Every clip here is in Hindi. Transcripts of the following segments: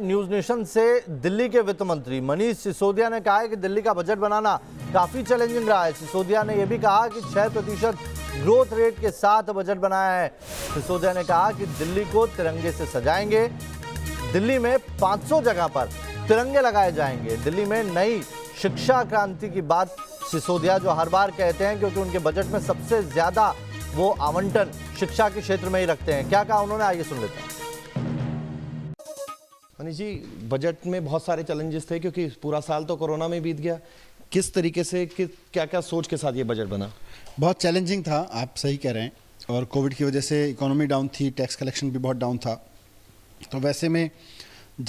न्यूज नेशन से दिल्ली के वित्त मंत्री मनीष सिसोदिया ने कहा है कि दिल्ली का बजट बनाना काफी चैलेंजिंग रहा है सिसोदिया ने यह भी कहा कि 6 प्रतिशत ग्रोथ रेट के साथ बजट बनाया है सिसोदिया ने कहा कि दिल्ली को तिरंगे से सजाएंगे दिल्ली में 500 जगह पर तिरंगे लगाए जाएंगे दिल्ली में नई शिक्षा क्रांति की बात सिसोदिया जो हर बार कहते हैं क्योंकि उनके बजट में सबसे ज्यादा वो आवंटन शिक्षा के क्षेत्र में ही रखते हैं क्या कहा उन्होंने आइए सुन लेते हैं मनीष जी बजट में बहुत सारे चैलेंजेस थे क्योंकि पूरा साल तो कोरोना में बीत गया किस तरीके से कि क्या क्या सोच के साथ ये बजट बना बहुत चैलेंजिंग था आप सही कह रहे हैं और कोविड की वजह से इकोनॉमी डाउन थी टैक्स कलेक्शन भी बहुत डाउन था तो वैसे में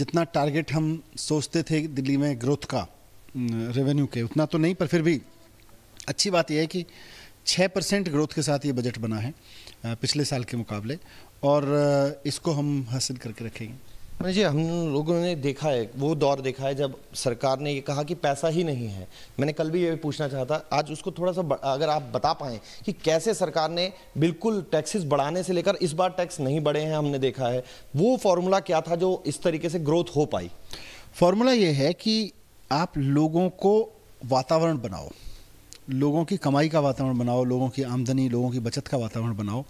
जितना टारगेट हम सोचते थे दिल्ली में ग्रोथ का रेवेन्यू के उतना तो नहीं पर फिर भी अच्छी बात यह है कि छः परसेंट ग्रोथ के साथ ये बजट बना है पिछले साल के मुकाबले और इसको हम हासिल करके रखेंगे जी हम लोगों ने देखा है वो दौर देखा है जब सरकार ने ये कहा कि पैसा ही नहीं है मैंने कल भी ये पूछना चाहता आज उसको थोड़ा सा अगर आप बता पाएँ कि कैसे सरकार ने बिल्कुल टैक्सेस बढ़ाने से लेकर इस बार टैक्स नहीं बढ़े हैं हमने देखा है वो फॉर्मूला क्या था जो इस तरीके से ग्रोथ हो पाई फॉर्मूला ये है कि आप लोगों को वातावरण बनाओ लोगों की कमाई का वातावरण बनाओ लोगों की आमदनी लोगों की बचत का वातावरण बनाओ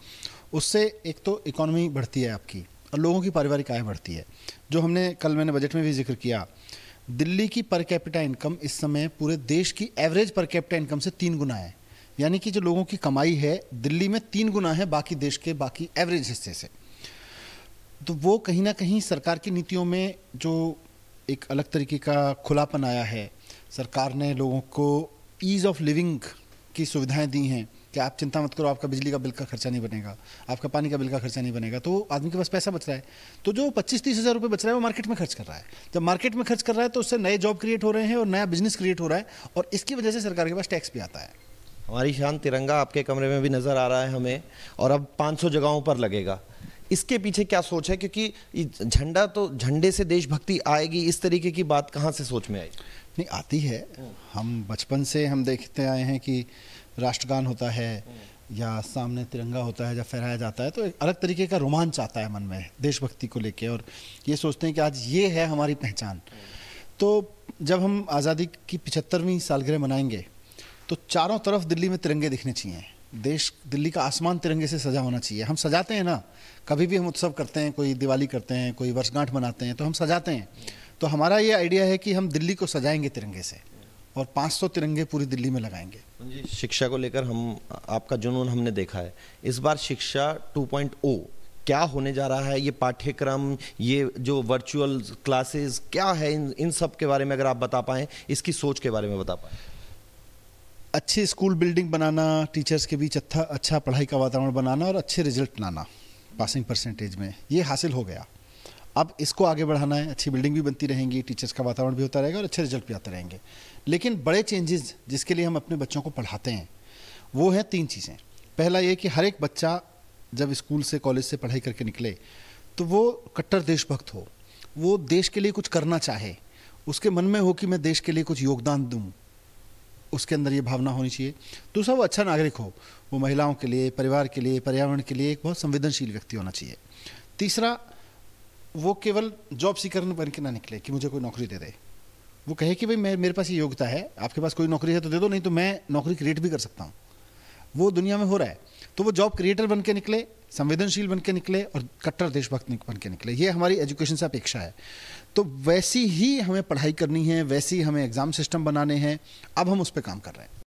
उससे एक तो इकोनॉमी बढ़ती है आपकी और लोगों की पारिवारिक आय बढ़ती है जो हमने कल मैंने बजट में भी जिक्र किया दिल्ली की पर कैपिटा इनकम इस समय पूरे देश की एवरेज पर कैपिटा इनकम से तीन गुना है यानी कि जो लोगों की कमाई है दिल्ली में तीन गुना है बाकी देश के बाकी एवरेज हिस्से से तो वो कहीं ना कहीं सरकार की नीतियों में जो एक अलग तरीके का खुलापन आया है सरकार ने लोगों को ईज़ ऑफ लिविंग की सुविधाएं दी हैं कि आप चिंता मत करो आपका बिजली का बिल का खर्चा नहीं बनेगा आपका पानी का बिल का खर्चा नहीं बनेगा तो आदमी के पास पैसा बच रहा है तो जो पच्चीस तीस हज़ार रुपये बच रहा है वो मार्केट में खर्च कर रहा है जब मार्केट में खर्च कर रहा है तो उससे नए जॉब क्रिएट हो रहे हैं और नया बिजनेस क्रिएट हो रहा है और इसकी वजह से सरकार के पास टैक्स भी आता है हमारी शान तिरंगा आपके कमरे में भी नज़र आ रहा है हमें और अब पाँच जगहों पर लगेगा इसके पीछे क्या सोच है क्योंकि झंडा तो झंडे से देशभक्ति आएगी इस तरीके की बात कहाँ से सोच में आई नहीं आती है हम बचपन से हम देखते आए हैं कि राष्ट्रगान होता है या सामने तिरंगा होता है जब फहराया जाता है तो एक अलग तरीके का रोमांच आता है मन में देशभक्ति को लेके और ये सोचते हैं कि आज ये है हमारी पहचान तो जब हम आज़ादी की पिछहत्तरवीं सालगिरह मनाएंगे तो चारों तरफ दिल्ली में तिरंगे दिखने चाहिए देश दिल्ली का आसमान तिरंगे से सजा होना चाहिए हम सजाते हैं ना कभी भी हम उत्सव करते हैं कोई दिवाली करते हैं कोई वर्षगांठ मनाते हैं तो हम सजाते हैं तो हमारा ये आइडिया है कि हम दिल्ली को सजाएंगे तिरंगे से और 500 तिरंगे पूरी दिल्ली में लगाएंगे शिक्षा को लेकर हम आपका जुनून हमने देखा है इस बार शिक्षा 2.0 क्या होने जा रहा है ये पाठ्यक्रम ये जो वर्चुअल क्लासेस क्या है इन इन सब के बारे में अगर आप बता पाएँ इसकी सोच के बारे में बता पाएँ अच्छी स्कूल बिल्डिंग बनाना टीचर्स के बीच अच्छा अच्छा पढ़ाई का वातावरण बनाना और अच्छे रिजल्ट लाना पासिंग परसेंटेज में ये हासिल हो गया अब इसको आगे बढ़ाना है अच्छी बिल्डिंग भी बनती रहेंगी टीचर्स का वातावरण भी होता रहेगा और अच्छे रिजल्ट भी आते रहेंगे लेकिन बड़े चेंजेस जिसके लिए हम अपने बच्चों को पढ़ाते हैं वो है तीन चीज़ें पहला ये कि हर एक बच्चा जब स्कूल से कॉलेज से पढ़ाई करके निकले तो वो कट्टर देशभक्त हो वो देश के लिए कुछ करना चाहे उसके मन में हो कि मैं देश के लिए कुछ योगदान दूँ उसके अंदर ये भावना होनी चाहिए दूसरा वो अच्छा नागरिक हो वो महिलाओं के लिए परिवार के लिए पर्यावरण के लिए एक बहुत संवेदनशील व्यक्ति होना चाहिए तीसरा वो केवल जॉब सीकर बन के ना निकले कि मुझे कोई नौकरी दे दे वो कहे कि भाई मैं मेरे पास ये योग्यता है आपके पास कोई नौकरी है तो दे दो नहीं तो मैं नौकरी क्रिएट भी कर सकता हूँ वो दुनिया में हो रहा है तो वो जॉब क्रिएटर बन के निकले संवेदनशील बन के निकले और कट्टर देशभक्त बन के निकले ये हमारी एजुकेशन से अपेक्षा है तो वैसी ही हमें पढ़ाई करनी है वैसी हमें एग्ज़ाम सिस्टम बनाने हैं अब हम उस पर काम कर रहे हैं